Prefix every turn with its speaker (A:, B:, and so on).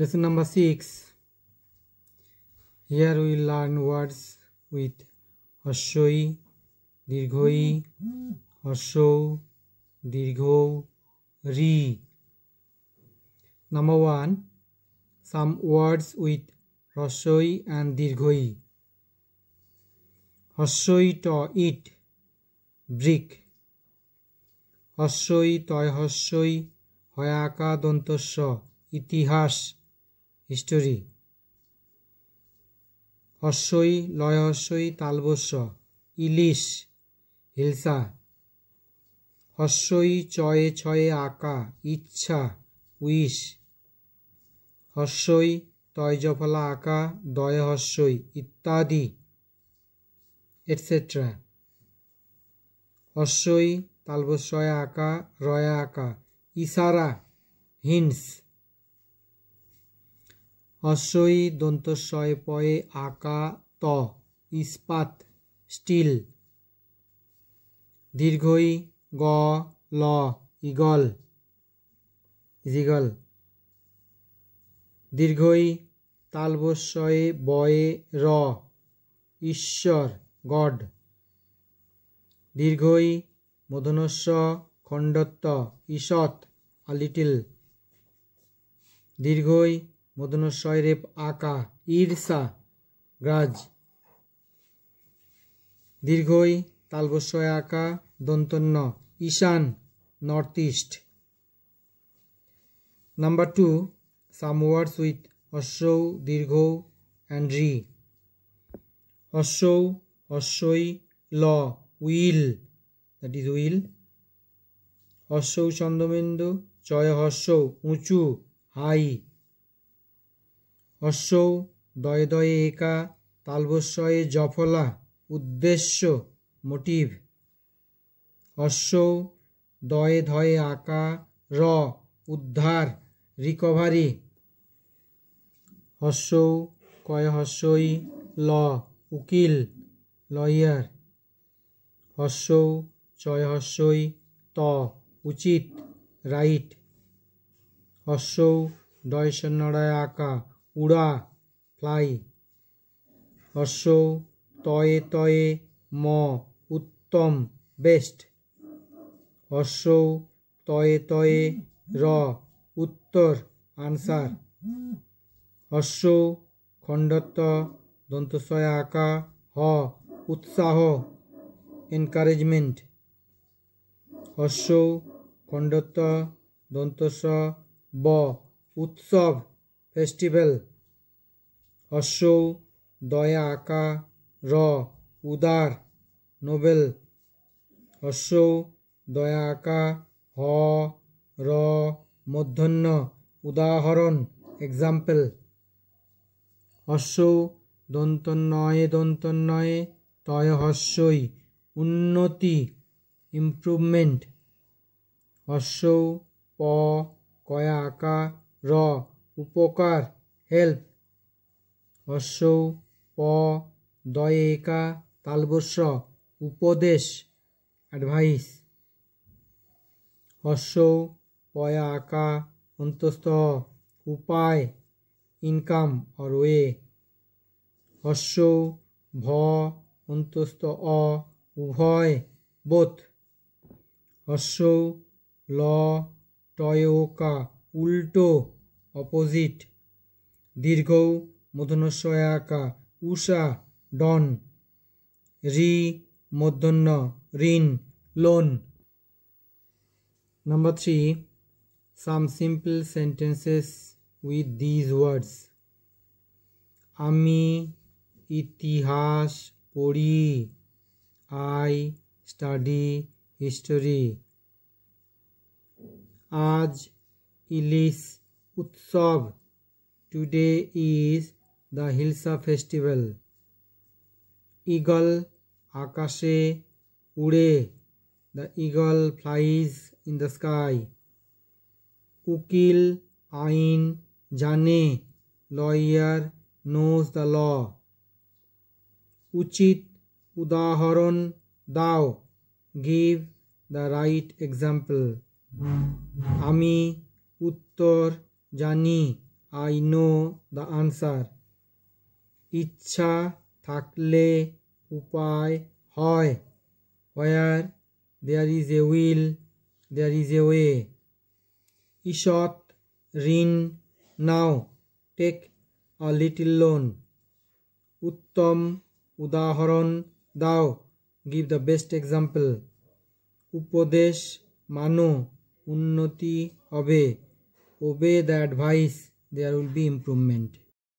A: lesson number 6 here we learn words with hoshoi dirghoi hosho dirgho ri number 1 some words with hoshoi and dirghoi hoshoi to eat brick hoshoi toy hoshoi hoyaka dontosho itihash history হস্যই হস্যই তালবস্য ইলিশ hilsa হস্যই চয়ে ছয়ে আঁকা ইচ্ছা wish হস্যই তয়জফলা আঁকা দয় হস্যই ইত্যাদি এটসেট্রা হস্যই তালবস্যয় আঁকা রয়া আঁকা ইশারা হিন্স হস্যই দন্তস্বয় পয়ে আকা ত ইস্পাত স্টিল দীর্ঘই গ ল ইগল ইজিগল দীর্ঘই তালবস্যয়ে বয়ে র ঈশ্বর গড দীর্ঘই মধনস্ব খণ্ডত্ব ঈষৎ আলিটিল দীর্ঘই মদন রেপ আকা ইরসা গ্রাজ দীর্ঘই তালবস্বয় আঁকা দন্তন্য ঈশান north east number two some with অশ্ব দীর্ঘ অ্যান্ড রি অশ্ব অশ্বই ল উইল দ্যাট ইজ উইল অশ্ব চন্দ্রবিন্দু চয় হস্যৌ উঁচু হাই হস্যৌ দয়ে দয়ে একা তালবস্যয়ে জফলা উদ্দেশ্য মোটিভ হস্যৌ দয়ে ধয়ে আঁকা র উদ্ধার রিকভারি হস্য কয় হস্যই ল উকিল লয়ার হস্য চয় হস্যই ত উচিত রাইট হস্য দয় সন্নড়ায় আঁকা উড়া ফ্লাই হস্য তয়ে তয়ে ম উত্তম বেস্ট হস্য তয়ে তয়ে র উত্তর আনসার হস্য খণ্ডত্ব দন্তস্বয় আঁকা হ উৎসাহ এনকারেজমেন্ট হস্য খণ্ডত্ব দন্তস্ব ব উৎসব ফেস্টিভ্যাল অশ্ব দয়া আকা র উদার নোবেল অশ্ব দয়া আকা হ র মধ্যন্য উদাহরণ এক্সাম্পল অশ্ব দন্তন্নয়ে দন্তন্নয়ে তয় হস্যই উন্নতি ইম্প্রুভমেন্ট অশ্ব প কয়া আকা র উপকার হেল্প অশ্ব প দয়েকা তালবস্য উপদেশ অ্যাডভাইস অশ্ব পয়া আকা অন্তস্থ উপায় ইনকাম অর ওয়ে অশ্ব ভ অন্তস্থ অ উভয় বোধ অশ্ব ল টয়োকা উল্টো অপোজিট দীর্ঘ মূর্ধন্যসয়াকা উষা ডন রি মূর্ধন্য ঋণ loan number 3 some simple sentences with these words আমি ইতিহাস পড়ি আই স্টাডি হিস্টোরি আজ ইলিশ Utsav. Today is the Hilsa festival. Eagle Akashe Ude. The eagle flies in the sky. Ukil Ain Jane. Lawyer knows the law. Uchit Udaharon Dao. Give the right example. Ami uttor জানি I know the answer ইচ্ছা থাকলে উপায় হয় where there is a will there is a way ঈষৎ ঋণ now take a little loan উত্তম উদাহরণ দাও গিভ দ্য বেস্ট এক্সাম্পল উপদেশ মানো উন্নতি হবে obey the advice there will be improvement